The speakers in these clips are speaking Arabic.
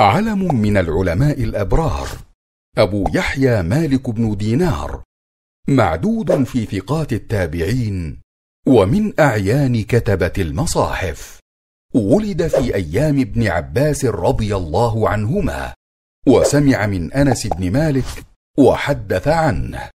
علم من العلماء الابرار ابو يحيى مالك بن دينار معدود في ثقات التابعين ومن اعيان كتبه المصاحف ولد في ايام ابن عباس رضي الله عنهما وسمع من انس بن مالك وحدث عنه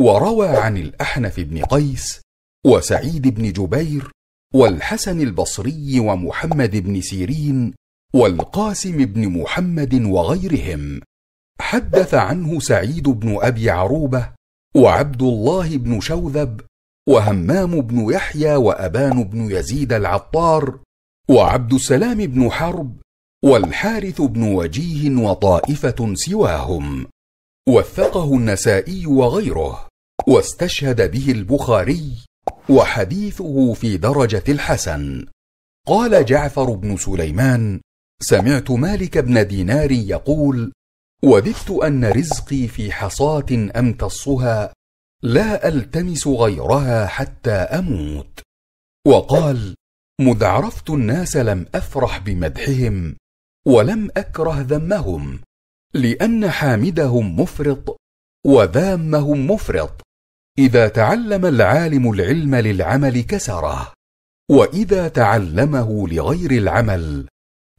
وروى عن الاحنف بن قيس وسعيد بن جبير والحسن البصري ومحمد بن سيرين والقاسم بن محمد وغيرهم حدث عنه سعيد بن ابي عروبه وعبد الله بن شوذب وهمام بن يحيى وابان بن يزيد العطار وعبد السلام بن حرب والحارث بن وجيه وطائفه سواهم وثقه النسائي وغيره واستشهد به البخاري وحديثه في درجه الحسن قال جعفر بن سليمان سمعت مالك بن دينار يقول وددت ان رزقي في حصاه امتصها لا التمس غيرها حتى اموت وقال مذ عرفت الناس لم افرح بمدحهم ولم اكره ذمهم لان حامدهم مفرط وذامهم مفرط اذا تعلم العالم العلم للعمل كسره واذا تعلمه لغير العمل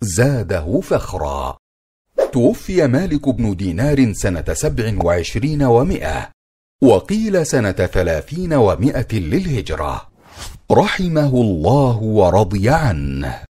زاده فخرا توفي مالك بن دينار سنة سبع وعشرين ومائة وقيل سنة ثلاثين ومائة للهجرة رحمه الله ورضي عنه